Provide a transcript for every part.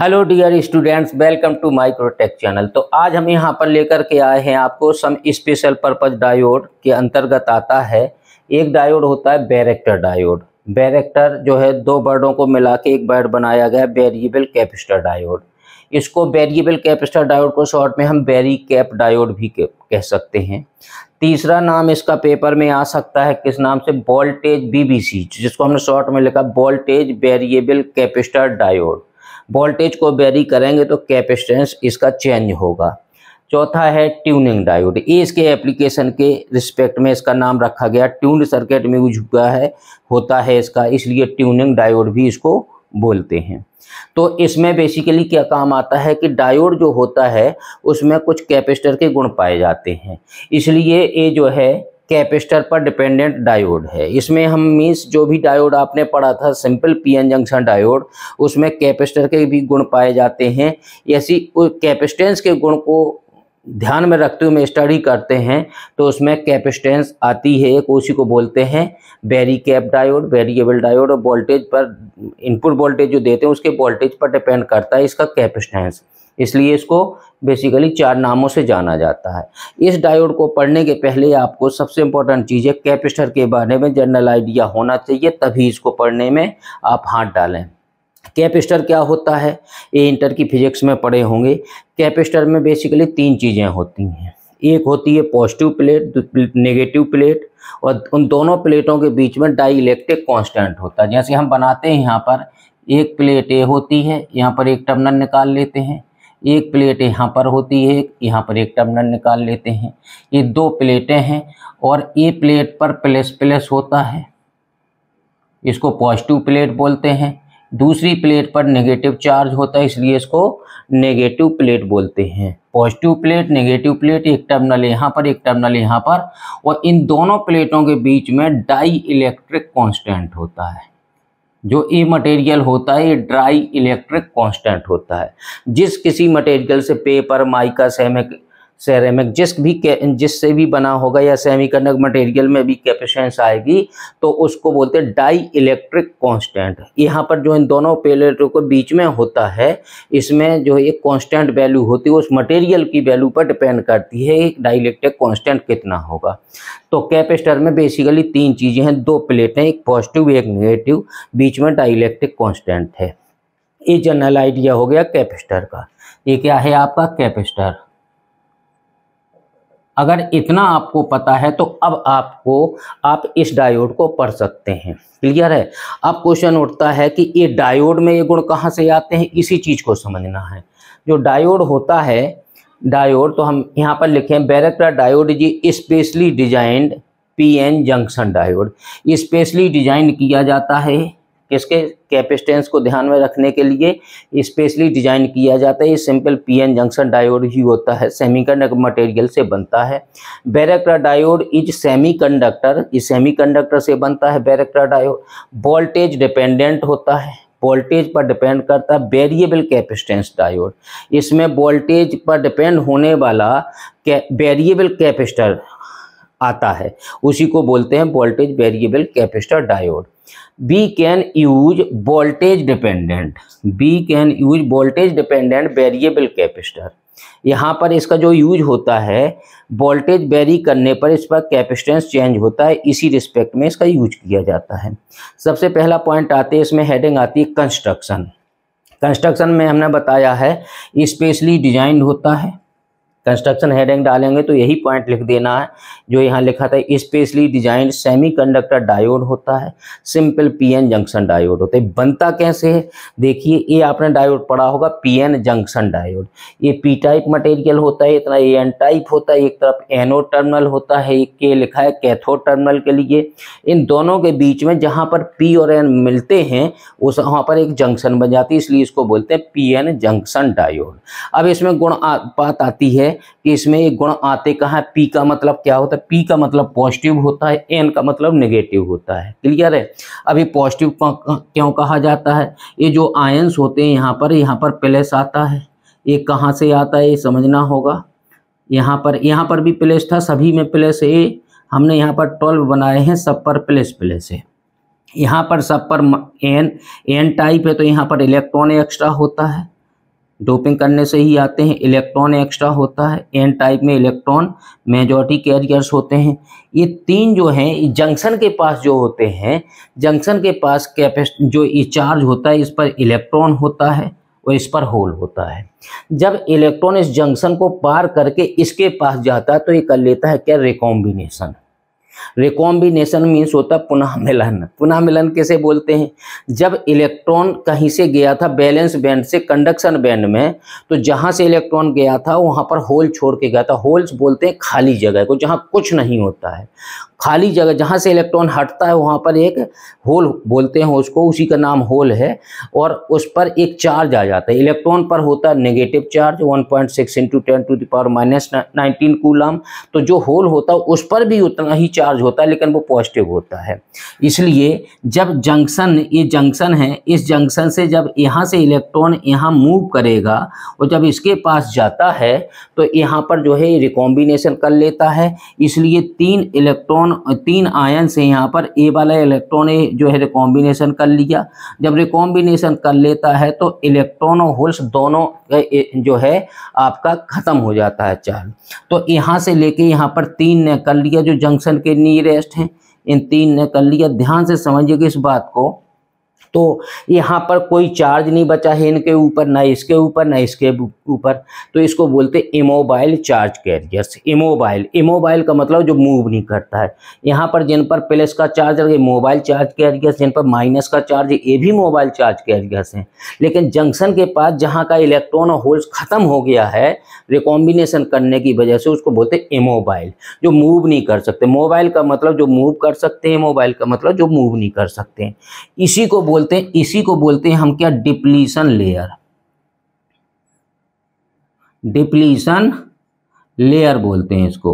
hello dear students welcome to Microtech channel तो आज हम यहाँ पर लेकर के आए हैं आपको सम स्पेशल पर्पज डायोड के अंतर्गत आता है एक डायोड होता है बैरेक्टर डायोड बैरेक्टर जो है दो बर्डों को मिला के एक बर्ड बनाया गया है बेरिएबल कैपिस्टर डायोड इसको बेरिएबल कैपिस्टर डायोड को शॉर्ट में हम बेरी कैप डायोड भी कह सकते हैं तीसरा नाम इसका पेपर में आ सकता है किस नाम से वोल्टेज बीबीसी जिसको हमने शॉर्ट में लिखा voltage variable capacitor diode voltage को वेरी करेंगे तो कैपेसिटेंस इसका चेंज होगा चौथा है ट्यूनिंग डायोड ये इसके एप्लीकेशन के रिस्पेक्ट में इसका नाम रखा गया ट्यून्ड सर्किट में यूज हुआ है होता है इसका इसलिए ट्यूनिंग डायोड भी इसको बोलते हैं तो इसमें बेसिकली क्या काम आता है कि डायोड जो होता है उसमें कुछ कैपेसिटर के गुण पाए जाते हैं इसलिए ये जो है कैपेसिटर पर डिपेंडेंट डायोड है इसमें हम मीन्स जो भी डायोड आपने पढ़ा था सिंपल पीएन जंक्शन डायोड उसमें कैपेसिटर के भी गुण पाए जाते हैं ऐसी कैपेसिटेंस के गुण को ध्यान में रखते हुए स्टडी करते हैं तो उसमें कैपेसिटेंस आती है एक उसी को बोलते हैं varicap diode variable diode और वोल्टेज पर इनपुट वोल्टेज जो देते हैं उसके वोल्टेज पर डिपेंड करता है इसका कैपेसिटेंस इसलिए इसको बेसिकली चार नामों से जाना जाता है इस डायोड को पढ़ने के पहले आपको सबसे इम्पोर्टेंट चीज़ है कैपेसिटर के बारे में जनरल आइडिया होना चाहिए तभी इसको पढ़ने में आप हाथ डालें कैपेसिटर क्या होता है ये इंटर की फिजिक्स में पढ़े होंगे कैपेसिटर में बेसिकली तीन चीज़ें होती हैं एक होती है पॉजिटिव प्लेट नेगेटिव प्लेट और उन दोनों प्लेटों के बीच में डाई इलेक्ट्रिक कॉन्स्टेंट होता है जैसे हम बनाते हैं यहाँ पर एक प्लेट ए होती है यहाँ पर एक टर्मिनल निकाल लेते हैं एक प्लेट यहाँ पर होती है यहाँ पर एक टर्मिनल निकाल लेते हैं ये दो प्लेटें हैं और ये प्लेट पर प्लस प्लस होता है इसको पॉजिटिव प्लेट बोलते हैं दूसरी प्लेट पर नेगेटिव चार्ज होता है इसलिए इसको नेगेटिव प्लेट बोलते हैं पॉजिटिव प्लेट नेगेटिव प्लेट एक टर्मिनल यहाँ पर एक टर्मिनल यहाँ पर और इन दोनों प्लेटों के बीच में डाई इलेक्ट्रिक कॉन्स्टेंट होता है जो ए मटेरियल होता है ये ड्राई इलेक्ट्रिक कांस्टेंट होता है जिस किसी मटेरियल से पेपर माइका सेमिक सेरेमिक जिस भी जिससे भी बना होगा या सेमीकंडक्टर मटेरियल में भी कैपेशेंस आएगी तो उसको बोलते हैं डाई इलेक्ट्रिक कॉन्स्टेंट यहाँ पर जो इन दोनों पेलेटों के बीच में होता है इसमें जो एक कॉन्स्टेंट वैल्यू होती है उस मटेरियल की वैल्यू पर डिपेंड करती है एक डाई इलेक्ट्रिक कॉन्स्टेंट कितना होगा तो कैपेसिटर में बेसिकली तीन चीज़ें हैं दो प्लेटें एक पॉजिटिव एक नेगेटिव बीच में डाई इलेक्ट्रिक कॉन्स्टेंट है ये जनरल आइडिया हो गया कैपेसिटर का ये क्या है आपका कैपेसिटर अगर इतना आपको पता है तो अब आपको आप इस डायोड को पढ़ सकते हैं क्लियर है अब क्वेश्चन उठता है कि ये डायोड में ये गुण कहाँ से आते हैं इसी चीज़ को समझना है जो डायोड होता है डायोड तो हम यहाँ पर लिखे हैं डायोड जी specially designed PN junction diode specially design किया जाता है किसके कैपेसिटेंस को ध्यान में रखने के लिए स्पेशली डिजाइन किया जाता है ये सिंपल पीएन जंक्शन डायोड ही होता है सेमीकंडक्टर मटेरियल से बनता है बैरेक्ट्रा डायोड इज सेमीकंडक्टर ये सेमीकंडक्टर से बनता है बैरेक्ट्रा डायोड वोल्टेज डिपेंडेंट होता है वोल्टेज पर डिपेंड करता है वेरिएबल कैपेसिटेंस डायोड इसमें वोल्टेज पर डिपेंड होने वाला वेरिएबल कैपेसिटर आता है उसी को बोलते हैं voltage variable capacitor diode we can use voltage dependent we can use voltage dependent variable capacitor यहाँ पर इसका जो यूज होता है वोल्टेज वेरी करने पर इस पर कैपेसिटेंस चेंज होता है इसी रिस्पेक्ट में इसका यूज किया जाता है सबसे पहला पॉइंट आते हैं इसमें हेडिंग आती है कंस्ट्रक्शन कंस्ट्रक्शन में हमने बताया है स्पेशली डिजाइंड होता है कंस्ट्रक्शन हेडिंग डालेंगे तो यही पॉइंट लिख देना है जो यहाँ लिखा था स्पेशली सेमी सेमीकंडक्टर डायोड होता है सिंपल पीएन जंक्शन डायोड होता है बनता कैसे है देखिए ये आपने डायोड पढ़ा होगा पीएन जंक्शन डायोड ये पी टाइप मटेरियल होता है इतना ए एन टाइप होता है एक तरफ एनो टर्मिनल होता है एक के लिखा है कैथो टर्मिनल के लिए इन दोनों के बीच में जहाँ पर पी और एन मिलते हैं उस वहाँ पर एक जंक्शन बन जाती है इसलिए इसको बोलते हैं पी एन जंक्शन डायोड अब इसमें गुण आ, बात आती है कि इसमें ये गुण आते कहाँ पी का मतलब क्या होता है पी का मतलब पॉजिटिव होता है एन का मतलब नेगेटिव होता है क्लियर है अभी पॉजिटिव क्यों कहा जाता है ये जो आयंस होते हैं यहाँ पर यहाँ पर प्लस आता है ये कहाँ से आता है ये समझना होगा यहाँ पर यहाँ पर भी प्लेस था सभी में प्लेस है हमने यहाँ पर ट्वेल्व बनाए हैं सब पर प्लेस प्लेस है यहाँ पर सब पर एन एन टाइप है तो यहाँ पर इलेक्ट्रॉन एक्स्ट्रा होता है डोपिंग करने से ही आते हैं इलेक्ट्रॉन एक्स्ट्रा होता है एन टाइप में इलेक्ट्रॉन मेजोरिटी कैरियर्स होते हैं ये तीन जो हैं जंक्शन के पास जो होते हैं जंक्शन के पास कैपेस्ट जो ये चार्ज होता है इस पर इलेक्ट्रॉन होता है और इस पर होल होता है जब इलेक्ट्रॉन इस जंक्शन को पार करके इसके पास जाता है तो ये कर लेता है क्या रिकॉम्बिनेशन रिकॉम्बिनेशन मीन्स होता है पुनः मिलन पुनः मिलन कैसे बोलते हैं जब इलेक्ट्रॉन कहीं से गया था बैलेंस बैंड से कंडक्शन बैंड में तो जहाँ से इलेक्ट्रॉन गया था वहाँ पर होल छोड़ के गया था होल्स बोलते हैं खाली जगह को जहाँ कुछ नहीं होता है खाली जगह जहाँ से इलेक्ट्रॉन हटता है वहाँ पर एक होल बोलते हैं उसको उसी का नाम होल है और उस पर एक चार्ज आ जाता है इलेक्ट्रॉन पर होता है negative charge 1.6 point six into ten to the power minus nineteen coulomb तो जो होल होता है उस पर भी उतना ही चार्ज चार्ज होता है लेकिन वो पॉजिटिव होता है इसलिए जब जंक्शन ये जंक्शन है इस जंक्शन से जब यहाँ से इलेक्ट्रॉन यहाँ मूव करेगा और जब इसके पास जाता है तो यहाँ पर जो है रिकॉम्बिनेशन कर लेता है इसलिए तीन इलेक्ट्रॉन तीन आयन से यहाँ पर ए वाला इलेक्ट्रॉन जो है रिकॉम्बिनेशन कर लिया जब रिकॉम्बिनेशन कर लेता है तो इलेक्ट्रॉन और होल्स दोनों जो है आपका ख़त्म हो जाता है चार्ज तो यहाँ से लेके यहाँ पर तीन ने कर लिया जो जंक्शन के नियरेस्ट हैं इन तीन ने कर लिया ध्यान से समझिएगा इस बात को तो यहाँ पर कोई चार्ज नहीं बचा है इनके ऊपर ना इसके ऊपर ना इसके ऊपर तो इसको बोलते immobile charge carriers immobile immobile का मतलब जो मूव नहीं करता है यहाँ पर जिन पर प्लस का चार्ज लगे मोबाइल चार्ज कैरियर्स जिन पर माइनस का चार्ज ये भी मोबाइल चार्ज कैरियर्स हैं लेकिन जंक्शन के पास जहाँ का इलेक्ट्रॉन और होल्स ख़त्म हो गया है रिकॉम्बिनेशन करने की वजह से उसको बोलते इमोबाइल जो मूव नहीं कर सकते मोबाइल का मतलब जो मूव कर सकते हैं मोबाइल का मतलब जो मूव नहीं कर सकते इसी को बोलते हैं इसी को बोलते हैं हम क्या डिप्लीसन लेयर डिप्लीशन लेयर बोलते हैं इसको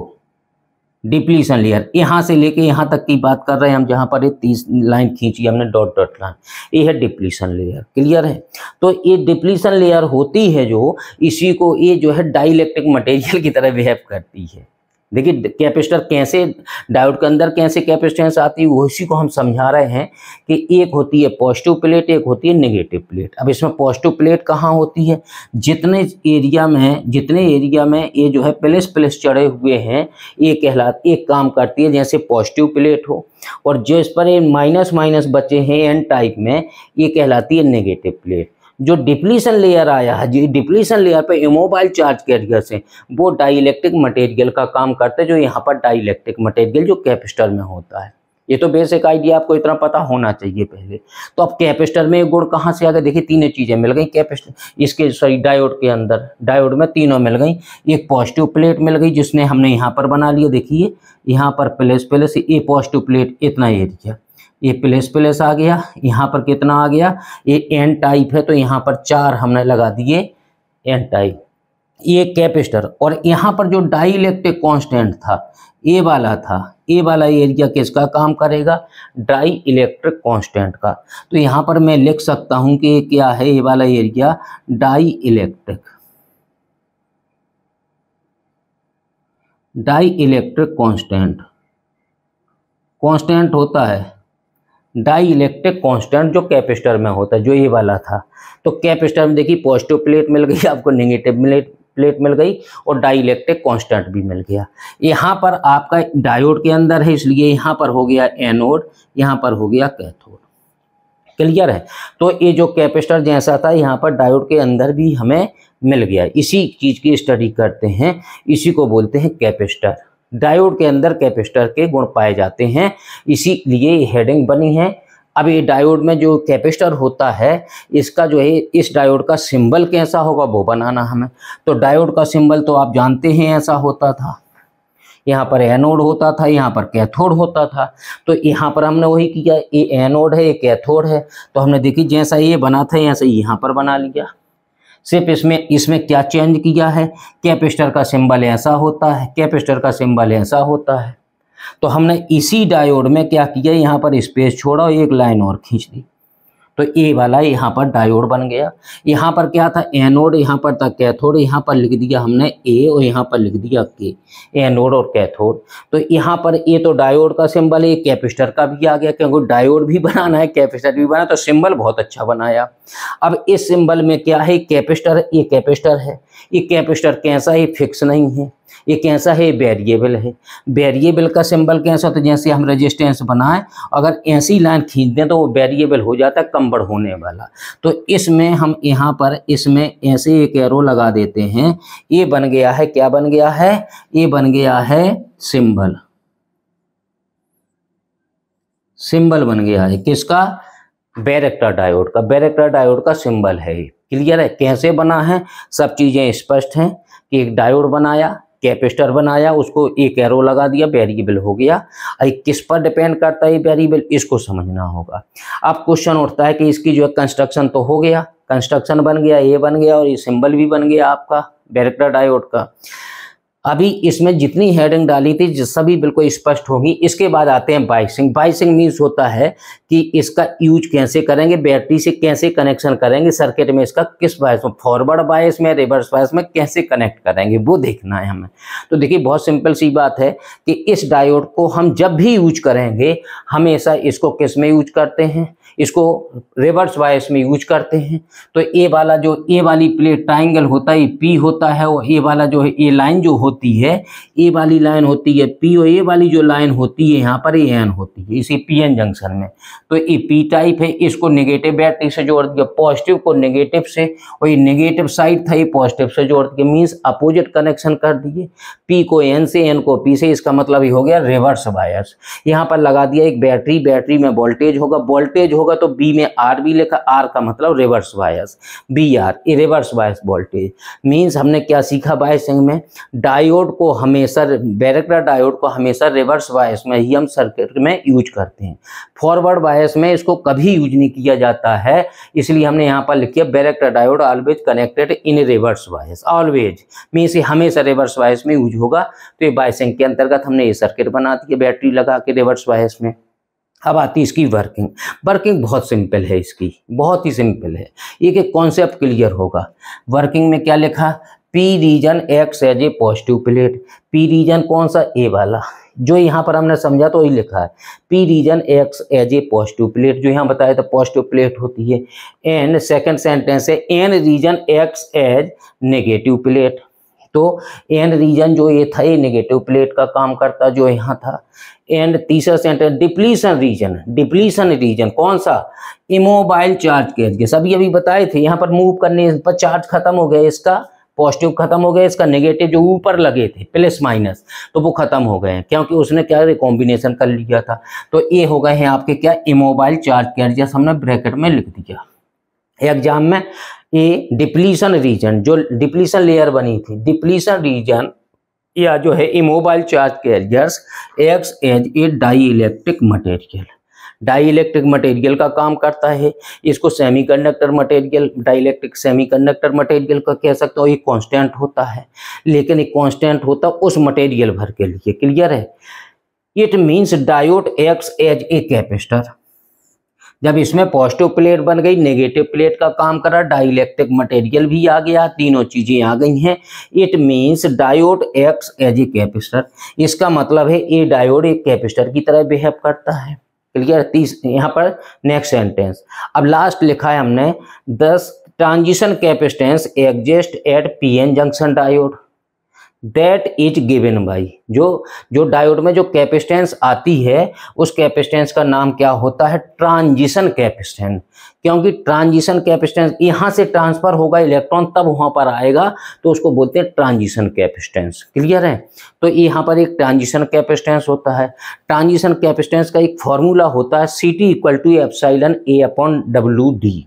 डिप्लीशन लेयर यहाँ से लेके यहाँ तक की बात कर रहे हैं हम जहाँ पर ये तीस लाइन खींची हमने डॉट डॉट लाइन ये है डिप्लीशन लेयर क्लियर है तो ये डिप्लीशन लेयर होती है जो इसी को ये जो है डाइलेक्ट्रिक मटेरियल की तरह बिहेव करती है देखिए कैपेसिटर कैसे डायोड के अंदर कैसे कैपेसिटेंस आती है वो इसी को हम समझा रहे हैं कि एक होती है पॉजिटिव प्लेट एक होती है नेगेटिव प्लेट अब इसमें पॉजिटिव प्लेट कहाँ होती है जितने एरिया में जितने एरिया में ये जो है प्लेस प्लेस चढ़े हुए हैं ये कहला एक काम करती है जैसे पॉजिटिव प्लेट हो और जो इस पर माइनस माइनस बचे हैं एन टाइप में ये कहलाती है नेगेटिव प्लेट जो डिप्लीशन लेयर आया है डिप्लीशन लेयर पे इमोबाइल चार्ज कैरियर्स हैं वो डाइलेक्ट्रिक मटेरियल का काम करते हैं जो यहाँ पर डाइलेक्ट्रिक मटेरियल जो कैपिस्टल में होता है ये तो बेसिक आइडिया आपको इतना पता होना चाहिए पहले तो अब कैपिस्टल में गुड़ कहाँ से आ गए देखिए तीनों चीज़ें मिल गई कैपेसिटर इसके सॉरी डायोड के अंदर डायोड में तीनों मिल गई एक पॉजिटिव प्लेट मिल गई जिसने हमने यहाँ पर बना लिया देखिए यहाँ पर प्लेस प्लेस ये पॉजिटिव प्लेट इतना एरिया ये प्लेस प्लेस आ गया यहाँ पर कितना आ गया ये एन टाइप है तो यहाँ पर चार हमने लगा दिए एन टाइप ये कैपेसिटर और यहाँ पर जो डाई इलेक्ट्रिक कॉन्स्टेंट था ए वाला था ए वाला एरिया किसका काम करेगा डाई इलेक्ट्रिक कॉन्स्टेंट का तो यहाँ पर मैं लिख सकता हूँ कि क्या है ए वाला area dielectric dielectric constant constant होता है डाई इलेक्ट्रिक कॉन्स्टेंट जो कैपेस्टर में होता है जो ये वाला था तो कैपेस्टर में देखिए पॉजिटिव प्लेट मिल गई आपको निगेटिव प्लेट मिल गई और डाई इलेक्ट्रिक कॉन्स्टेंट भी मिल गया यहाँ पर आपका डायोड के अंदर है इसलिए यहाँ पर हो गया एनोड यहाँ पर हो गया कैथोड क्लियर है तो ये जो कैपेसिटर जैसा था यहाँ पर डायोड के अंदर भी हमें मिल गया इसी चीज़ की स्टडी करते हैं इसी को बोलते हैं कैपेसिटर डायोड के अंदर कैपेसिटर के गुण पाए जाते हैं इसीलिए ये हेडिंग बनी है अब ये डायोड में जो कैपेसिटर होता है इसका जो है इस डायोड का सिंबल कैसा होगा वो बनाना हमें तो डायोड का सिंबल तो आप जानते हैं ऐसा होता था यहाँ पर एनोड होता था यहाँ पर कैथोड होता था तो यहाँ पर हमने वही किया ये एनोड है ये कैथोड है तो हमने देखी जैसा ये बना था ऐसा यहाँ पर बना लिया सिर्फ इसमें इसमें क्या चेंज किया है कैपेसिटर का सिंबल ऐसा होता है कैपेसिटर का सिंबल ऐसा होता है तो हमने इसी डायोड में क्या किया यहाँ पर स्पेस छोड़ा और एक लाइन और खींच दी तो ए वाला यहाँ पर डायोड बन गया यहाँ पर क्या था एनोड यहाँ पर था कैथोड यहाँ पर लिख दिया हमने ए और यहाँ पर लिख दिया के एनोड और कैथोड तो यहाँ पर ए तो डायोड का सिंबल है कैपेसिटर का भी आ गया क्योंकि डायोड भी बनाना है कैपेसिटर भी बना तो सिंबल बहुत अच्छा बनाया अब इस सिंबल में क्या है कैपेसिटर ये कैपेसिटर है ये कैपेसिटर कैसा ही फिक्स नहीं है ये कैसा है वेरिएबल है वेरिएबल का सिंबल कैसा तो जैसे हम रजिस्टेंस बनाएं अगर ऐसी लाइन खींच दें तो वो वेरिएबल हो जाता है कम्बड़ होने वाला तो इसमें हम यहाँ पर इसमें ऐसे एक एरो लगा देते हैं ये बन गया है क्या बन गया है ये बन गया है सिंबल सिंबल बन गया है किसका बैरेक्टर डायोड का बैरेक्टर डायोड का सिंबल है क्लियर है कैसे बना है सब चीज़ें स्पष्ट हैं कि एक डायोड बनाया कैपेस्टर बनाया उसको एक एरो लगा दिया वेरिएबल हो गया अरे किस पर डिपेंड करता है वेरिएबल इसको समझना होगा अब क्वेश्चन उठता है कि इसकी जो है कंस्ट्रक्शन तो हो गया कंस्ट्रक्शन बन गया ये बन गया और ये सिंबल भी बन गया आपका बैरेक्टर डायोड का अभी इसमें जितनी हेडिंग डाली थी सभी बिल्कुल स्पष्ट होगी इसके बाद आते हैं बाइसिंग बाइसिंग मीन्स होता है कि इसका यूज कैसे करेंगे बैटरी से कैसे कनेक्शन करेंगे सर्किट में इसका किस बायस में फॉरवर्ड बायस में रिवर्स बायस में कैसे कनेक्ट करेंगे वो देखना है हमें तो देखिए बहुत सिंपल सी बात है कि इस डायोड को हम जब भी यूज करेंगे हमेशा इसको किस में यूज करते हैं इसको रिवर्स वायस में यूज करते हैं तो ए वाला जो ए वाली प्लेट ट्राइंगल होता है पी होता है और ए वाला जो है ए लाइन जो होती है ए वाली लाइन होती है पी और ए वाली जो लाइन होती है यहाँ पर ए एन होती है इसी पी एन जंक्शन में तो ये पी टाइप है इसको नेगेटिव बैटरी से जोड़ दिया पॉजिटिव को नेगेटिव से और ये नेगेटिव साइड था ये पॉजिटिव से जोड़ दिया मीन्स अपोजिट कनेक्शन कर दिए पी को एन से एन को पी से इसका मतलब ये हो गया रिवर्स बायस यहाँ पर लगा दिया एक बैटरी बैटरी में वोल्टेज होगा वोल्टेज हो होगा तो बी में आर भी लिखा आर का मतलब रिवर्स बायस बी आर ये रिवर्स बायस वोल्टेज मीन्स हमने क्या सीखा बायसिंग में डायोड को हमेशा बैरेक्टर डायोड को हमेशा रिवर्स बायस में ही हम सर्किट में यूज करते हैं फॉरवर्ड बायस में इसको कभी यूज नहीं किया जाता है इसलिए हमने यहाँ पर लिखी varactor diode always connected in reverse bias always means हमेशा रिवर्स बायस में यूज होगा तो ये बायसिंग के अंतर्गत हमने ये सर्किट बना दिया बैटरी लगा के रिवर्स बायस में अब आती है इसकी वर्किंग वर्किंग बहुत सिंपल है इसकी बहुत ही सिंपल है एक एक कॉन्सेप्ट क्लियर होगा वर्किंग में क्या लिखा P region acts as a positive plate P region कौन सा ए वाला जो यहाँ पर हमने समझा तो वही लिखा है P region acts as a positive plate जो यहाँ बताया था पॉजिटिव प्लेट होती है एंड सेकंड सेंटेंस है N region acts as negative plate तो एंड रीजन जो ये था ये नेगेटिव प्लेट का काम करता जो यहाँ था एंड तीसरा centre depletion region depletion region कौन सा इमोबाइल चार्ज केस के सभी अभी बताए थे यहाँ पर मूव करने पर चार्ज खत्म हो गया इसका पॉजिटिव खत्म हो गया इसका नेगेटिव जो ऊपर लगे थे प्लस माइनस तो वो खत्म हो गए क्योंकि उसने क्या रिकॉम्बिनेशन कर लिया था तो ये हो गए हैं आपके क्या इमोबाइल चार्ज कैरियर्स हमने ब्रैकेट में लिख दिया एग्जाम में ये डिप्लीशन रीजन जो डिप्लीशन लेयर बनी थी डिप्लीशन रीजन या जो है immobile charge carriers acts as a dielectric material dielectric material का काम करता है इसको semiconductor material dielectric semiconductor material का कह सकते हो ये कांस्टेंट होता है लेकिन ये कांस्टेंट होता है उस मटेरियल भर के लिए क्लियर है it means diode acts as a capacitor जब इसमें पॉजिटिव प्लेट बन गई नेगेटिव प्लेट का काम करा डाइलेक्ट्रिक मटेरियल भी आ गया तीनों चीज़ें आ गई हैं it means diode acts as a capacitor इसका मतलब है ये डायोड एक कैपेसिटर की तरह बिहेव करता है क्लियर तीस यहाँ पर नेक्स्ट सेंटेंस अब लास्ट लिखा है हमने thus transition capacitance exist at an junction diode that is given by जो जो डायोड में जो कैपेस्टेंस आती है उस कैपेस्टेंस का नाम क्या होता है ट्रांजिशन कैपेस्टेंस क्योंकि ट्रांजिशन कैपेस्टेंस यहाँ से ट्रांसफर होगा इलेक्ट्रॉन तब वहाँ पर आएगा तो उसको बोलते हैं ट्रांजिशन कैपेस्टेंस क्लियर है तो यहाँ पर एक ट्रांजिशन कैपेस्टेंस होता है ट्रांजिशन कैपेस्टेंस का एक फॉर्मूला होता है C T equal to epsilon A upon W D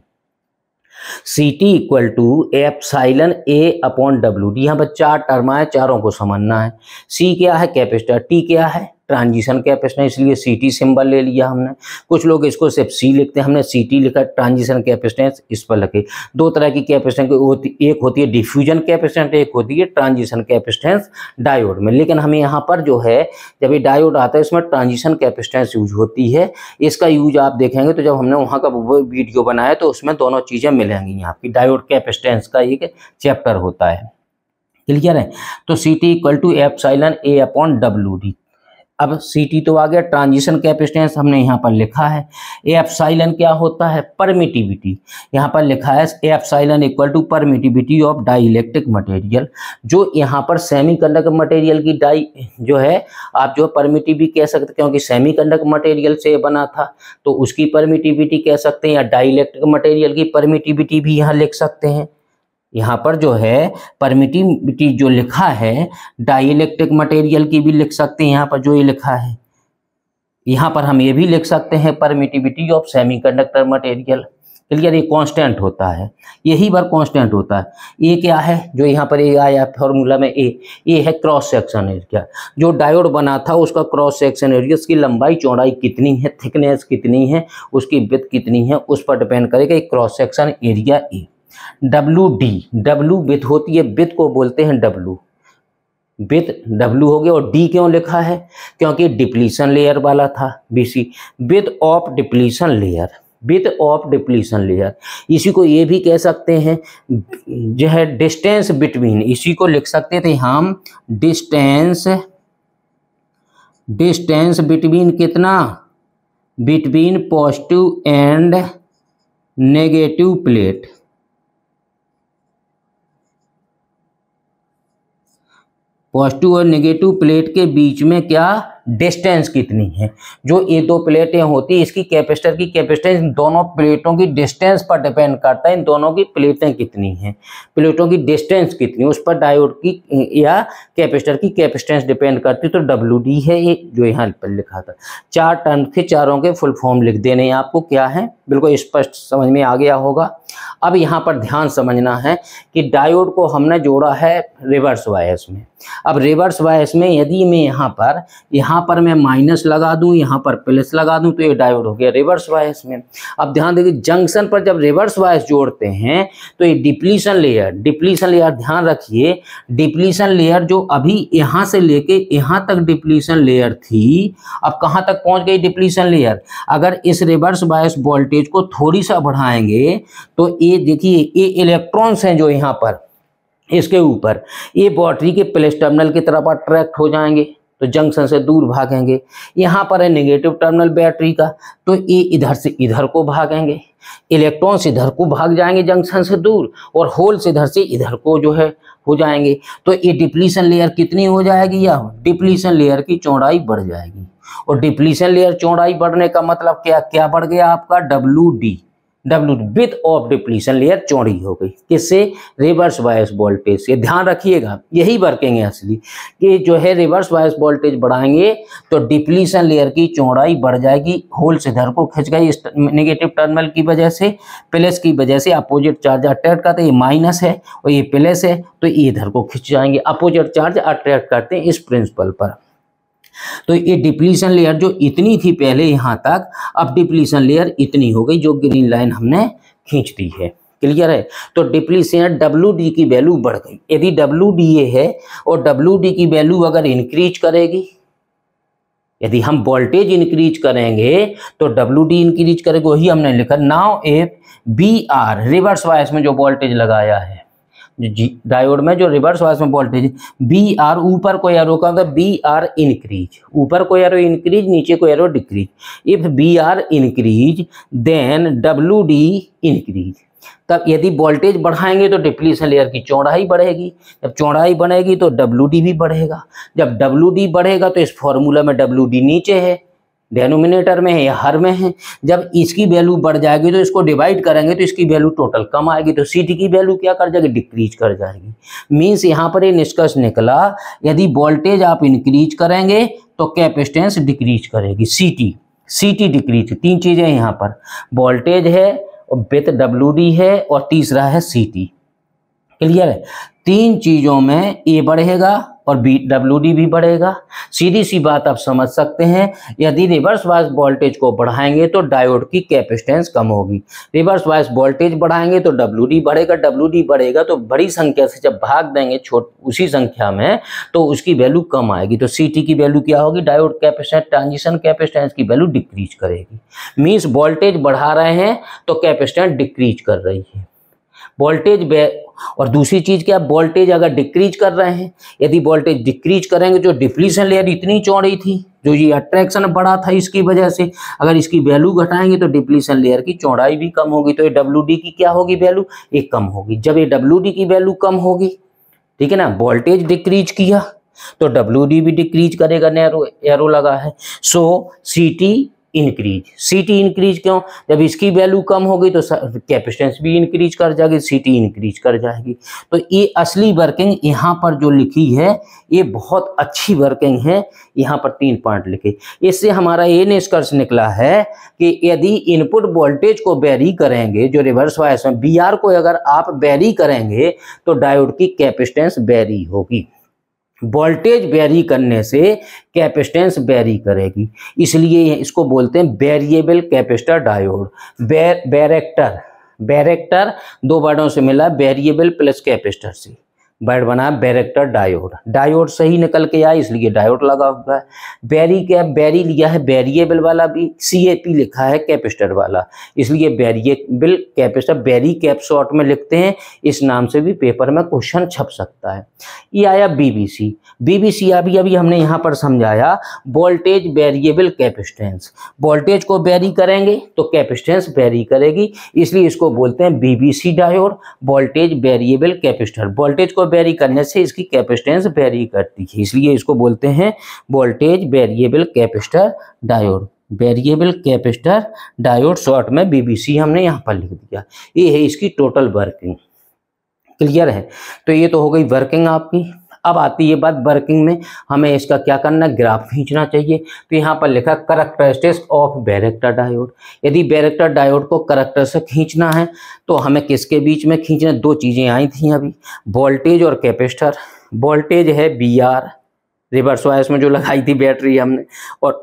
C T equal to epsilon A upon W D यहाँ पर चार टर्म आए चारों को समझना है सी क्या है कैपेसिटर टी क्या है ट्रांजिशन कैपेसिटर है इसलिए सीटी सिंबल ले लिया हमने कुछ लोग इसको सिर्फ सी लिखते हैं हमने सीटी लिखा ट्रांजिशन कैपेसिटेंस इस पर लिखे दो तरह की कैपेसिटेंस होती एक होती है डिफ्यूजन कैपेसिटेंस एक होती है ट्रांजिशन कैपेसिटेंस डायोड में लेकिन हमें यहाँ पर जो है जब ये डायोड आता है इसमें ट्रांजिशन कैपेसिटेंस यूज होती है इसका यूज आप देखेंगे तो जब हमने वहाँ का वीडियो बनाया तो उसमें दोनों चीज़ें मिलेंगी यहाँ की डायोड कैपेसिटेंस का एक चैप्टर होता है क्लियर है तो C T equal to epsilon A upon W D अब सी तो आ गया ट्रांजिशन कैपेसिटेंस हमने यहाँ पर लिखा है ए साइलन क्या होता है परमिटिविटी यहाँ पर लिखा है A equal to permittivity of dielectric material जो यहाँ पर सेमी कंडक्ट मटेरियल की डाई जो है आप जो परमिटिव भी कह सकते क्योंकि सेमी कंडक्ट मटेरियल से बना था तो उसकी परमिटिविटी कह सकते हैं या डाई इलेक्ट्रिक मटेरियल की परमिटिविटी भी यहाँ लिख सकते हैं यहाँ पर जो है परमिटिविटी जो लिखा है डाइलेक्ट्रिक मटेरियल की भी लिख सकते हैं यहाँ पर जो ये लिखा है यहाँ पर हम ये भी लिख सकते हैं permittivity of semiconductor material clear ये कांस्टेंट होता है यही बार कांस्टेंट होता है ये क्या है जो यहाँ पर ये आया फॉर्मूला में ए ये है क्रॉस सेक्शन एरिया जो डायोड बना था उसका क्रॉस सेक्शन एरिया उसकी लंबाई चौड़ाई कितनी है थिकनेस कितनी है उसकी विथ कितनी है उस पर डिपेंड करेगा ये cross section area A W D W width होती है बित को बोलते हैं डब्लू बित डब्लू हो गया और डी क्यों लिखा है क्योंकि डिप्लीशन लेयर वाला था बीसी width of depletion layer width of depletion layer इसी को ये भी कह सकते हैं जो है डिस्टेंस बिटवीन इसी को लिख सकते थे हम डिस्टेंस डिस्टेंस बिटवीन कितना between positive and negative plate positive और नेगेटिव प्लेट के बीच में क्या डिस्टेंस कितनी है जो ये दो प्लेटें होती है इसकी कैपेसिटर की कैपेसिटेंस दोनों प्लेटों की डिस्टेंस पर डिपेंड करता है इन दोनों की प्लेटें कितनी हैं प्लेटों की डिस्टेंस कितनी उस पर डायोड की या कैपेसिटर की कैपेसिटेंस डिपेंड करती है तो डब्ल्यू डी है ये जो यहाँ पर लिखा था चार टर्म के चारों के फुल फॉर्म लिख देने आपको क्या है बिल्कुल स्पष्ट समझ में आ गया होगा अब यहाँ पर ध्यान समझना है कि डायोड को हमने जोड़ा है रिवर्स वायस में अब रिवर्स वायस में यदि मैं यहाँ पर यहाँ पर मैं माइनस लगा दूँ यहाँ पर प्लस लगा दूँ तो ये डायोड हो गया रिवर्स वायस में अब ध्यान देखिए जंक्शन पर जब रिवर्स वायस जोड़ते हैं तो ये डिप्लीशन लेयर डिप्लीशन लेयर ध्यान रखिए डिप्लीशन लेयर जो अभी यहाँ से लेके यहाँ तक डिप्लीशन लेयर थी अब कहाँ तक पहुँच गई डिप्लीशन लेयर अगर इस रिवर्स वायस वोल्टेज वोल्टेज को थोड़ी सा बढ़ाएंगे तो ये देखिए ये इलेक्ट्रॉन्स हैं जो यहाँ पर इसके ऊपर ये बॉटरी के प्लस टर्मिनल की तरफ अट्रैक्ट हो जाएंगे तो जंक्शन से दूर भागेंगे यहाँ पर है नेगेटिव टर्मिनल बैटरी का तो ये इधर से इधर को भागेंगे इलेक्ट्रॉन्स इधर को भाग जाएंगे जंक्शन से दूर और होल्स इधर से इधर को जो है हो जाएंगे तो ये डिप्लीशन लेयर कितनी हो जाएगी या डिप्लीशन लेयर की चौड़ाई बढ़ जाएगी और डिप्लीशन लेयर चौड़ाई बढ़ने का मतलब क्या क्या बढ़ गया आपका W D W width of depletion layer चौड़ी हो गई किससे रिवर्स वायस वोल्टेज से ध्यान रखिएगा यही वर्किंग है असली कि जो है रिवर्स वायस वोल्टेज बढ़ाएंगे तो डिप्लीशन लेयर की चौड़ाई बढ़ जाएगी होल से धर को खिंच गई इस नेगेटिव टर्मिनल की वजह से प्लस की वजह से अपोजिट चार्ज अट्रैक्ट करते ये माइनस है और ये प्लस है तो ये धर को खिंच जाएंगे अपोजिट चार्ज अट्रैक्ट करते हैं इस प्रिंसिपल पर तो ये डिप्लीशन लेयर जो इतनी थी पहले यहाँ तक अब डिप्लीशन लेयर इतनी हो गई जो ग्रीन लाइन हमने खींच दी है क्लियर है तो डिप्लीशन डब्ल्यू डी की वैल्यू बढ़ गई यदि डब्ल्यू डी ए है और डब्ल्यू डी की वैल्यू अगर इंक्रीज करेगी यदि हम वोल्टेज इंक्रीज करेंगे तो डब्ल्यू डी इंक्रीज करेगा वही हमने लिखा now if B R reverse bias में जो वोल्टेज लगाया है डायोड में जो रिवर्स वाइस में वोल्टेज बी आर ऊपर को एरो का मतलब बी आर इंक्रीज ऊपर को एरो इंक्रीज नीचे को arrow decrease if B R increase then W D increase तब यदि वोल्टेज बढ़ाएंगे तो डिप्लीशन लेयर की चौड़ाई बढ़ेगी जब चौड़ाई बढ़ेगी तो डब्ल्यू डी भी बढ़ेगा जब डब्ल्यू डी बढ़ेगा तो इस फॉर्मूला में डब्ल्यू डी नीचे है डेनोमिनेटर में है या हर में है जब इसकी वैल्यू बढ़ जाएगी तो इसको डिवाइड करेंगे तो इसकी वैल्यू टोटल कम आएगी तो सी की वैल्यू क्या कर जाएगी डिक्रीज कर जाएगी मीन्स यहाँ पर ये निष्कर्ष निकला यदि वोल्टेज आप इंक्रीज करेंगे तो कैपेसिटेंस डिक्रीज करेगी C T C T decrease तीन चीज़ें यहाँ पर वोल्टेज है और बेत डब्ल्यू डी है और तीसरा है सी टी क्लियर है तीन चीज़ों में ए बढ़ेगा और बी डब्ल्यू डी भी बढ़ेगा सीधी सी बात आप समझ सकते हैं यदि रिवर्स वाइज वोल्टेज को बढ़ाएंगे तो डायोड की कैपेसिटेंस कम होगी रिवर्स वाइज वोल्टेज बढ़ाएंगे तो डब्ल्यू डी बढ़ेगा डब्ल्यू डी बढ़ेगा तो बड़ी संख्या से जब भाग देंगे छोट उसी संख्या में तो उसकी वैल्यू कम आएगी तो सी टी की वैल्यू क्या होगी डायोड कैपेसिटेंस ट्रांजिशन कैपेसिटेंस की वैल्यू डिक्रीज करेगी मीन्स वोल्टेज बढ़ा रहे हैं तो कैपेसिटेंस डिक्रीज कर रही है वोल्टेज और दूसरी चीज़ क्या वोल्टेज अगर डिक्रीज कर रहे हैं यदि वोल्टेज डिक्रीज करेंगे जो डिप्लीशन लेयर इतनी चौड़ी थी जो ये अट्रैक्शन बड़ा था इसकी वजह से अगर इसकी वैल्यू घटाएंगे तो डिप्लीशन लेयर की चौड़ाई भी कम होगी तो ये डब्ल्यू की क्या होगी वैल्यू ये कम होगी जब ये डब्ल्यू की वैल्यू कम होगी ठीक है ना वोल्टेज डिक्रीज किया तो डब्ल्यू भी डिक्रीज करेगा एरो एरो लगा है so C T increase C T increase क्यों जब इसकी वैल्यू कम होगी तो कैपेसिटेंस भी इंक्रीज कर जाएगी सी टी इंक्रीज कर जाएगी तो ये असली वर्किंग यहाँ पर जो लिखी है ये बहुत अच्छी वर्किंग है यहाँ पर तीन पॉइंट लिखे इससे हमारा ये निष्कर्ष निकला है कि यदि इनपुट वोल्टेज को बैरी करेंगे जो रिवर्स वायस में बी को अगर आप बैरी करेंगे तो डायोड की कैपेसिटेंस बैरी होगी वोल्टेज बैरी करने से कैपेसिटेंस बैरी करेगी इसलिए इसको बोलते हैं variable capacitor diode varactor varactor दो वर्डों से मिला बैरिएबल प्लस कैपेसिटर से बैड बना बैरेक्टर डायोड डायोड सही निकल के आए इसलिए डायोड लगा हुआ है बैरी क्या बैरी लिया है बैरिएबल वाला भी सी ए पी लिखा है कैपेस्टर वाला इसलिए variable capacitor varicap short में लिखते हैं इस नाम से भी पेपर में क्वेश्चन छप सकता है ये आया बीबीसी बीबीसी अभी अभी हमने यहाँ पर समझाया वोल्टेज बैरिएबल कैपेस्टेंस वोल्टेज को बैरी करेंगे तो कैपेस्टेंस बैरी करेगी इसलिए इसको बोलते हैं BBC diode voltage variable capacitor voltage को को वेरी करने से इसकी कैपेसिटेंस वेरी करती है इसलिए इसको बोलते हैं voltage variable capacitor diode variable capacitor diode short में बीबीसी हमने यहाँ पर लिख दिया ये है इसकी टोटल वर्किंग क्लियर है तो ये तो हो गई वर्किंग आपकी अब आती है बात वर्किंग में हमें इसका क्या करना है ग्राफ खींचना चाहिए तो यहाँ पर लिखा करेक्टरिस्टिक्स ऑफ बैरेक्टर डायोड यदि बैरेक्टर डायोड को करेक्टर से खींचना है तो हमें किसके बीच में खींचना दो चीज़ें आई थी अभी वोल्टेज और कैपेस्टर वोल्टेज है बी आर रिवर्स वायर्स में जो लगाई थी बैटरी हमने और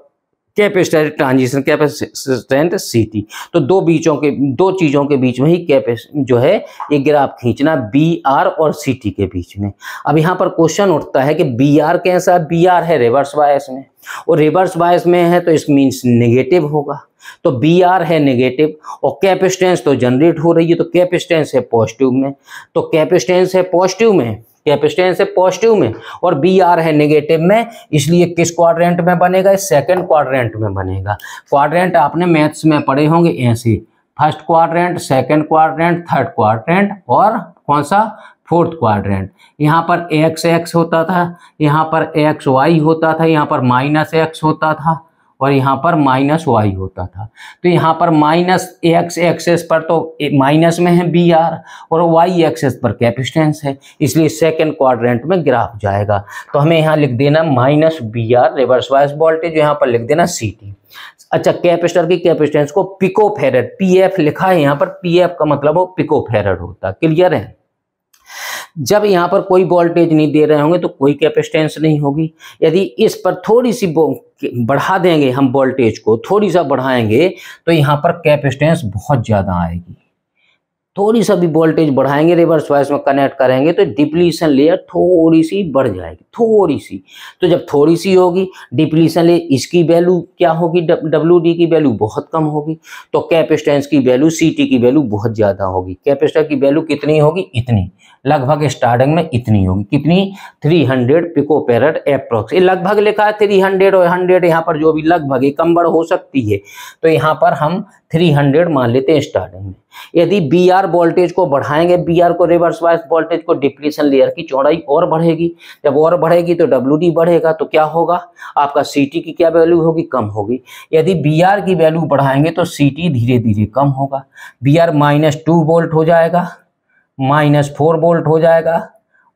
कैपेसिटर ट्रांजिशन कैपेसिटेंट सीटी तो दो बीचों के दो चीज़ों के बीच में ही कैपेस जो है ये ग्राफ खींचना बी आर और सी टी के बीच में अब यहाँ पर क्वेश्चन उठता है कि बी आर कैसा बी आर है रिवर्स बायस में और रिवर्स बायस में है तो इस मीन्स नेगेटिव होगा तो बी आर है नेगेटिव और कैपेसिटेंस तो जनरेट हो रही है तो कैपेसिटेंस है पॉजिटिव में तो कैपेसिटेंस है पॉजिटिव में कैपेसिटेंस है पॉजिटिव में और बी आर है नेगेटिव में इसलिए किस क्वाड्रेंट में बनेगा सेकंड क्वाड्रेंट में बनेगा क्वाड्रेंट आपने मैथ्स में पढ़े होंगे ऐसे first quadrant second quadrant third quadrant और कौन सा फोर्थ क्वाड्रेंट यहाँ पर एक्स एक्स होता था यहाँ पर एक्स वाई होता था यहाँ पर माइनस एक्स होता था और यहाँ पर माइनस वाई होता था तो यहाँ पर माइनस एक्स एक्सेस पर तो माइनस में है बी आर और वाई एक्सेस पर कैपिस्टेंस है इसलिए सेकेंड क्वाड्रेंट में ग्राफ जाएगा तो हमें यहाँ लिख देना minus B R reverse bias voltage यहाँ पर लिख देना सी टी अच्छा कैपेसिटर की कैपेसिटेंस को पिको फेरड पी एफ लिखा है यहाँ पर पी एफ का मतलब वो पिको फेरड होता क्लियर है जब यहाँ पर कोई वोल्टेज नहीं दे रहे होंगे तो कोई कैपेसिटेंस नहीं होगी यदि इस पर थोड़ी सी बढ़ा देंगे हम वोल्टेज को थोड़ी सा बढ़ाएंगे तो यहाँ पर कैपेसिटेंस बहुत ज़्यादा आएगी थोड़ी सा भी वोल्टेज बढ़ाएंगे रिवर्स वाइस में कनेक्ट करेंगे तो डिप्लीशन लेयर थोड़ी सी बढ़ जाएगी थोड़ी सी तो जब थोड़ी सी होगी डिप्लीशन लेयर इसकी वैल्यू क्या होगी डब्ल्यू डी की वैल्यू बहुत कम होगी तो कैपेस्टेंस की वैल्यू सी टी की वैल्यू बहुत ज़्यादा होगी कैपेस्टर की वैल्यू कितनी होगी इतनी लगभग स्टार्टिंग में इतनी होगी कितनी three hundred pico farad approx लगभग लिखा है थ्री हंड्रेड और हंड्रेड यहाँ पर जो भी लगभग ये कम हो सकती है तो यहाँ पर हम थ्री हंड्रेड मान लेते हैं स्टार्टिंग में यदि बी आर बीआर वोल्टेज को बढ़ाएंगे बीआर को रिवर्स वाइज वोल्टेज को डिप्लीशन लेयर की चौड़ाई और बढ़ेगी जब और बढ़ेगी तो डब्ल्यू बढ़ेगा तो क्या होगा आपका सी की क्या वैल्यू होगी कम होगी यदि बी की वैल्यू बढ़ाएंगे तो सी धीरे धीरे कम होगा B R minus two volt हो जाएगा माइनस फोर वोल्ट हो जाएगा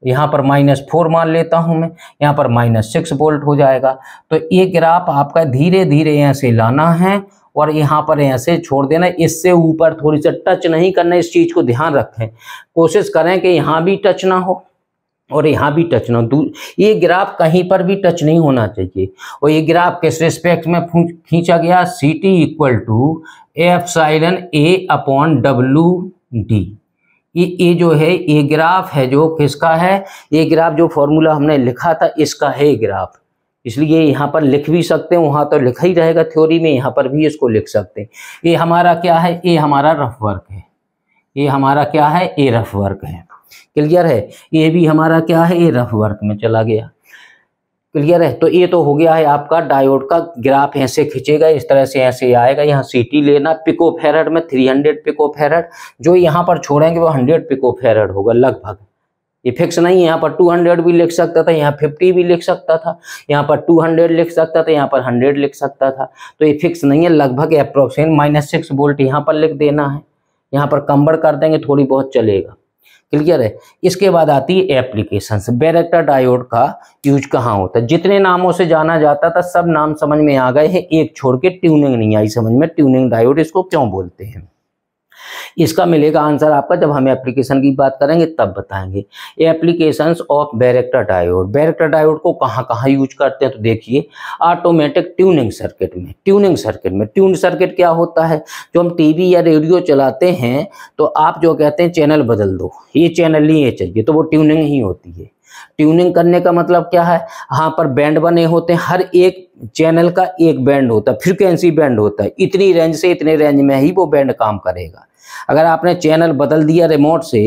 यहाँ पर माइनस फोर मान लेता हूँ मैं यहाँ पर माइनस सिक्स वोल्ट हो जाएगा तो ये ग्राफ आपका धीरे धीरे यहाँ से लाना है और यहाँ पर ऐसे छोड़ देना इससे ऊपर थोड़ी सा टच नहीं करना इस चीज़ को ध्यान रखें कोशिश करें कि यहाँ भी टच ना हो और यहाँ भी टच ना हो ये ग्राफ कहीं पर भी टच नहीं होना चाहिए और ये ग्राफ किस रिस्पेक्ट में खींचा गया C T equal to epsilon A upon W D ये ये जो है ये ग्राफ है जो किसका है ये ग्राफ जो फॉर्मूला हमने लिखा था इसका है ग्राफ इसलिए यहाँ पर लिख भी सकते हैं वहाँ तो लिखा ही रहेगा थ्योरी में यहाँ पर भी इसको लिख सकते हैं ये हमारा क्या है ये हमारा रफ वर्क है ये हमारा क्या है ए रफ वर्क है क्लियर है ये भी हमारा क्या है ए रफ वर्क में चला गया क्लियर है तो ये तो हो गया है आपका डायोड का ग्राफ ऐसे खींचेगा इस तरह से ऐसे आएगा यहाँ सीटी लेना पिको फेरड में 300 पिको फेरड जो यहाँ पर छोड़ेंगे वो 100 पिको फेरड होगा लगभग ये फिक्स नहीं है यहाँ पर 200 भी लिख सकता था यहाँ 50 भी लिख सकता था यहाँ पर 200 लिख सकता था यहाँ पर 100 लिख सकता था तो ये फिक्स नहीं है लगभग अप्रोक्सीन माइनस सिक्स वोल्ट यहाँ पर लिख देना है यहाँ पर कंबर कर देंगे थोड़ी बहुत चलेगा क्लियर है इसके बाद आती है एप्लीकेशन बैरेक्टर डायोड का यूज कहाँ होता है जितने नामों से जाना जाता था सब नाम समझ में आ गए हैं एक छोड़ के ट्यूनिंग नहीं आई समझ में ट्यूनिंग डायोड इसको क्यों बोलते हैं इसका मिलेगा आंसर आपका जब हम एप्लीकेशन की बात करेंगे तब बताएंगे application of varactor diode varactor diode को कहाँ कहाँ यूज करते हैं तो देखिए ऑटोमेटिक ट्यूनिंग सर्किट में ट्यूनिंग सर्किट में ट्यून सर्किट क्या होता है जो हम टीवी या रेडियो चलाते हैं तो आप जो कहते हैं चैनल बदल दो ये चैनल नहीं चाहिए तो वो ट्यूनिंग ही होती है ट्यूनिंग करने का मतलब क्या है यहाँ पर बैंड बने होते हैं हर एक चैनल का एक बैंड होता है फ्रिक्वेंसी बैंड होता है इतनी रेंज से इतने रेंज में ही वो बैंड काम करेगा अगर आपने चैनल बदल दिया रिमोट से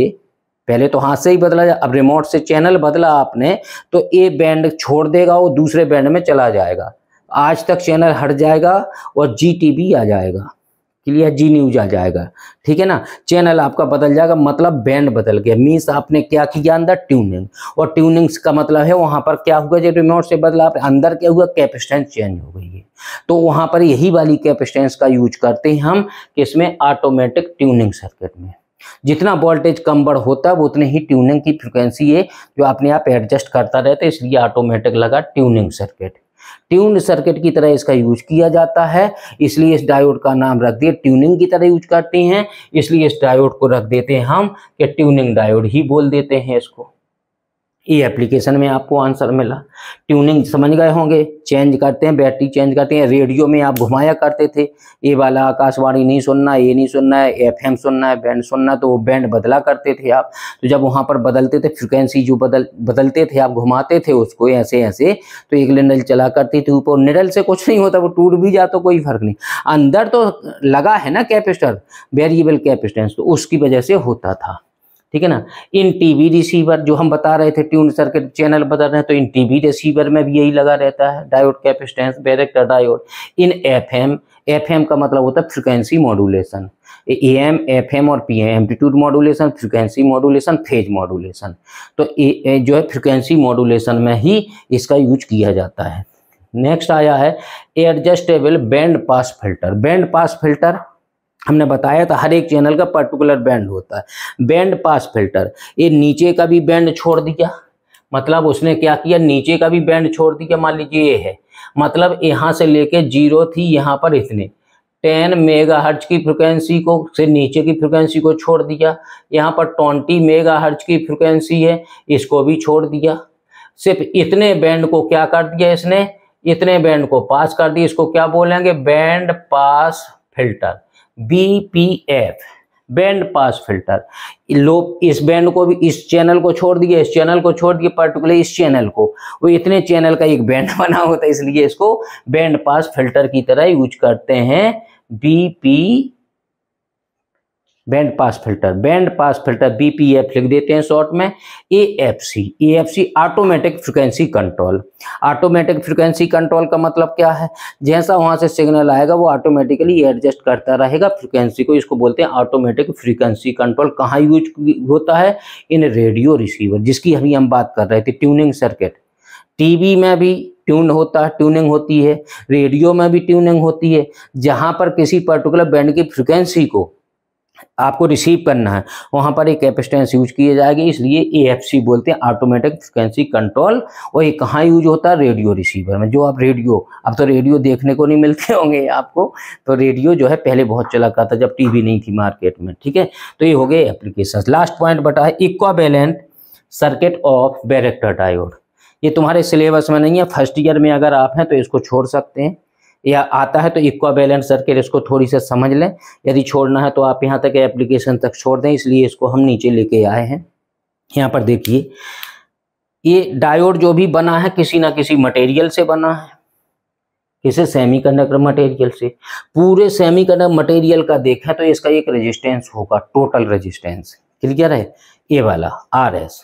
पहले तो हाथ से ही बदला जाए अब रिमोट से चैनल बदला आपने तो ए बैंड छोड़ देगा और दूसरे बैंड में चला जाएगा आज तक चैनल हट जाएगा और जी टी आ जाएगा क्लियर जी न्यूज आ जाएगा ठीक है ना चैनल आपका बदल जाएगा मतलब बैंड बदल गया मीन्स आपने क्या किया अंदर ट्यूनिंग और ट्यूनिंग्स का मतलब है वहां पर क्या हुआ जब रिमोट से बदला अंदर क्या हुआ कैपेसिटेंस चेंज हो गई है तो वहां पर यही वाली कैपेसिटेंस का यूज करते हैं हम इसमें ऑटोमेटिक ट्यूनिंग सर्किट में जितना वोल्टेज कम बढ़ होता है उतने ही ट्यूनिंग की फ्रिक्वेंसी है जो अपने आप एडजस्ट करता रहता है इसलिए ऑटोमेटिक लगा ट्यूनिंग सर्किट ट्यून्ड सर्किट की तरह इसका यूज किया जाता है इसलिए इस डायोड का नाम रख दिए ट्यूनिंग की तरह यूज करते हैं इसलिए इस डायोड को रख देते हैं हम कि ट्यूनिंग डायोड ही बोल देते हैं इसको ये एप्लीकेशन में आपको आंसर मिला ट्यूनिंग समझ गए होंगे चेंज करते हैं बैटरी चेंज करते हैं रेडियो में आप घुमाया करते थे ये वाला आकाशवाणी नहीं सुनना ये नहीं सुनना है एफ सुनना है बैंड सुनना तो वो बैंड बदला करते थे आप तो जब वहाँ पर बदलते थे फ्रिक्वेंसी जो बदल बदलते थे आप घुमाते थे उसको ऐसे ऐसे तो एक निडल चला करती थी ऊपर निडल से कुछ नहीं होता वो टूट भी जाता कोई फर्क नहीं अंदर तो लगा है ना कैपेस्टर वेरिएबल कैपेस्टेंस तो उसकी वजह से होता था ठीक है ना इन टीवी रिसीवर जो हम बता रहे थे ट्यून सर्किट चैनल बता रहे हैं तो इन टीवी रिसीवर में भी यही लगा रहता है diode capacitance director diode in FM FM का मतलब होता है frequency modulation A M F M और P M amplitude modulation frequency modulation phase modulation तो ए, जो है फ्रिक्वेंसी मॉडुलेशन में ही इसका यूज किया जाता है नेक्स्ट आया है adjustable band pass filter band pass filter हमने बताया था हर एक चैनल का पर्टिकुलर बैंड होता है बैंड पास फिल्टर ये नीचे का भी बैंड छोड़ दिया मतलब उसने क्या किया नीचे का भी बैंड छोड़ दिया मान लीजिए ये है मतलब यहाँ से लेके जीरो थी यहाँ पर इतने टेन मेगा हर्ज की फ्रिक्वेंसी को से नीचे की फ्रिक्वेंसी को छोड़ दिया यहाँ पर ट्वेंटी मेगा हर्ज की फ्रिक्वेंसी है इसको भी छोड़ दिया सिर्फ इतने बैंड को क्या कर दिया इसने इतने बैंड को पास कर दिया इसको क्या बोलेंगे band pass filter BPF band pass filter लोग इस बैंड को भी इस चैनल को छोड़ दिए इस चैनल को छोड़ दिए पर्टिकुलर इस चैनल को वो इतने चैनल का एक बैंड बना होता है इसलिए इसको बैंड पास फिल्टर की तरह यूज करते हैं B P band pass filter band pass filter BPF लिख देते हैं शॉर्ट में A F C A F C automatic frequency control automatic frequency control का मतलब क्या है जैसा वहाँ से सिग्नल आएगा वो ऑटोमेटिकली एडजस्ट करता रहेगा फ्रिक्वेंसी को इसको बोलते हैं ऑटोमेटिक फ्रिक्वेंसी कंट्रोल कहाँ यूज होता है इन रेडियो रिसीवर जिसकी अभी हम बात कर रहे थे ट्यूनिंग सर्किट टीवी में भी ट्यून होता है ट्यूनिंग होती है रेडियो में भी ट्यूनिंग होती है जहाँ पर किसी पर्टिकुलर बैंड की फ्रिक्वेंसी को आपको रिसीव करना है वहाँ पर एक कैपेसिटेंस यूज की जाएगी इसलिए ए बोलते हैं ऑटोमेटिक फ्रिक्वेंसी कंट्रोल और ये कहाँ यूज होता है रेडियो रिसीवर में जो आप रेडियो अब तो रेडियो देखने को नहीं मिलते होंगे आपको तो रेडियो जो है पहले बहुत चला करता जब टीवी नहीं थी मार्केट में ठीक है तो ये हो गए एप्लीकेशन लास्ट पॉइंट बटा है equivalent circuit of varactor diode ये तुम्हारे सिलेबस में नहीं है फर्स्ट ईयर में अगर आप हैं तो इसको छोड़ सकते हैं या आता है तो इक्वा बैलेंस सर्किट इसको थोड़ी सा समझ लें यदि छोड़ना है तो आप यहाँ तक एप्लीकेशन तक छोड़ दें इसलिए इसको हम नीचे लेके आए हैं यहाँ पर देखिए ये डायोड जो भी बना है किसी ना किसी मटेरियल से बना है किसे सेमीकंडक्टर मटेरियल से पूरे सेमीकंडक्टर मटेरियल का देखा तो इसका एक रेजिस्टेंस होगा टोटल रेजिस्टेंस क्लियर है ये वाला आर एस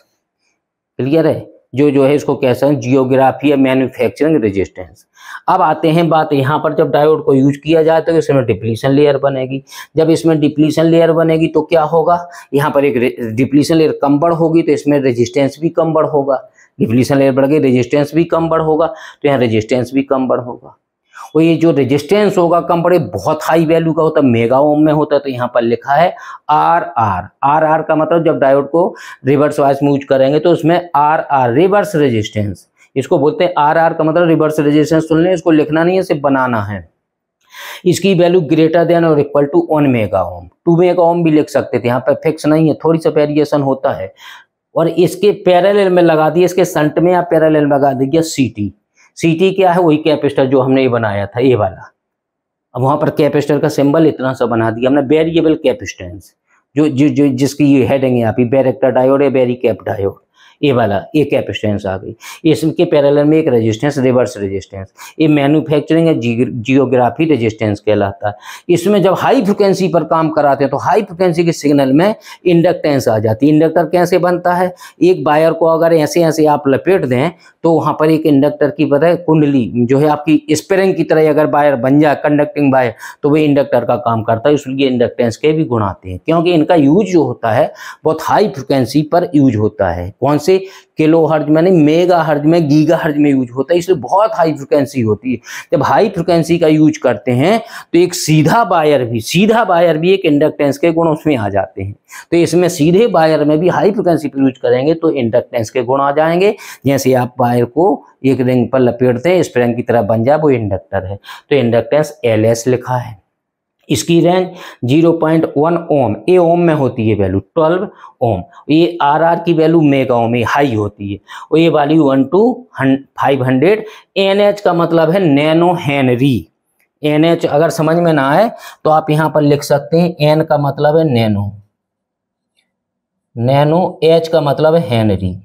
क्लियर है जो जो है इसको सकते हैं जियोग्राफी या मैन्युफैक्चरिंग रेजिस्टेंस अब आते हैं बात यहाँ पर जब डायोड को यूज किया जाए तो इसमें डिप्लीशन लेयर बनेगी जब इसमें डिप्लीशन लेयर बनेगी तो क्या होगा यहाँ पर एक डिप्लीशन लेयर कम बढ़ होगी तो इसमें रेजिस्टेंस भी कम बढ़ होगा डिप्लीशन लेयर बढ़ गई रेजिस्टेंस भी कम बढ़ होगा तो यहाँ रेजिस्टेंस भी कम बढ़ होगा और तो ये जो रेजिस्टेंस होगा कंपनी बहुत हाई वैल्यू का होता है मेगा ओम में होता है तो यहाँ पर लिखा है आर आर आर आर का मतलब जब डायोड को रिवर्स वाइज मूव करेंगे तो उसमें आर आर रिवर्स रेजिस्टेंस इसको बोलते हैं आर आर का मतलब रिवर्स रेजिस्टेंस सुन लें इसको लिखना नहीं है सिर्फ बनाना है इसकी वैल्यू ग्रेटर देन और equal to one mega ohm two mega ohm भी लिख सकते थे यहाँ पर फिक्स नहीं है थोड़ी सा वेरिएशन होता है और इसके पैरेलल में लगा दिए इसके संट में या पैरेलल लगा सी सीटी सीटी क्या है वही कैपेस्टर जो हमने ये बनाया था ये वाला अब वहाँ पर कैपेस्टर का सिंबल इतना सा बना दिया हमने बेरिएबल कैपेस्टेंस जो, जो जो जिसकी ये हेडिंग है आप पे बैरेक्टर डायोड या बैरी कैप डायोड ये वाला ये कैपेसिटेंस आ गई इसके पैरल में एक रेजिस्टेंस रिवर्स रेजिस्टेंस ये मैन्युफैक्चरिंग है जियोग्राफी रेजिस्टेंस कहलाता है इसमें जब हाई फ्रिक्वेंसी पर काम कराते हैं तो हाई फ्रिक्वेंसी के सिग्नल में इंडक्टेंस आ जाती है इंडक्टर कैसे बनता है एक बायर को अगर ऐसे ऐसे आप लपेट दें तो वहाँ पर एक इंडक्टर की है कुंडली जो है आपकी स्प्रिंग की तरह अगर बायर बन जाए कंडक्टिंग बायर तो वह इंडक्टर का काम करता है इसलिए इंडक्टेंस के भी गुण आते हैं क्योंकि इनका यूज जो होता है बहुत हाई फ्रिक्वेंसी पर यूज होता है कौन से किलो हर्ज में नहीं मेगा हर्ज में गीगा हर्ज में यूज होता है इसलिए बहुत हाई फ्रिक्वेंसी होती है जब हाई फ्रिक्वेंसी का यूज करते हैं तो एक सीधा बायर भी सीधा बायर भी एक इंडक्टेंस के गुण उसमें आ जाते हैं तो इसमें सीधे बायर में भी हाई फ्रिक्वेंसी पर यूज करेंगे तो इंडक्टेंस के गुण आ जाएंगे जैसे आप बायर को एक रिंग पर लपेटते हैं स्प्रिंग की तरह बन जाए वो इंडक्टर है तो इंडक्टेंस एल लिखा है इसकी रेंज 0.1 ओम ए ओम में होती है वैल्यू 12 ओम ये आर आर की वैल्यू मेगा ओम हाई होती है और ये वाली one two five hundred N H का मतलब है नैनो हैनरी एन एच अगर समझ में ना आए तो आप यहां पर लिख सकते हैं एन का मतलब है नैनो नैनो एच का मतलब है हैनरी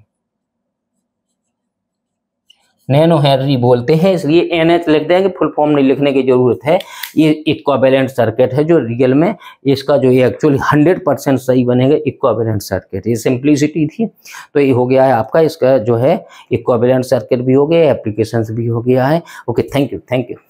नैनो हेनरी बोलते हैं इसलिए एन एच लिख देंगे फुल फॉर्म नहीं लिखने की जरूरत है ये इक्वाबेलेंट सर्किट है जो रियल में इसका जो ये एक्चुअली हंड्रेड परसेंट सही बनेगा इक्वाबेलेंट सर्किट ये सिंप्लिसिटी थी तो ये हो गया है आपका इसका जो है इक्वाबेलेंट सर्किट भी हो गया एप्लीकेशन भी हो गया है okay thank you thank you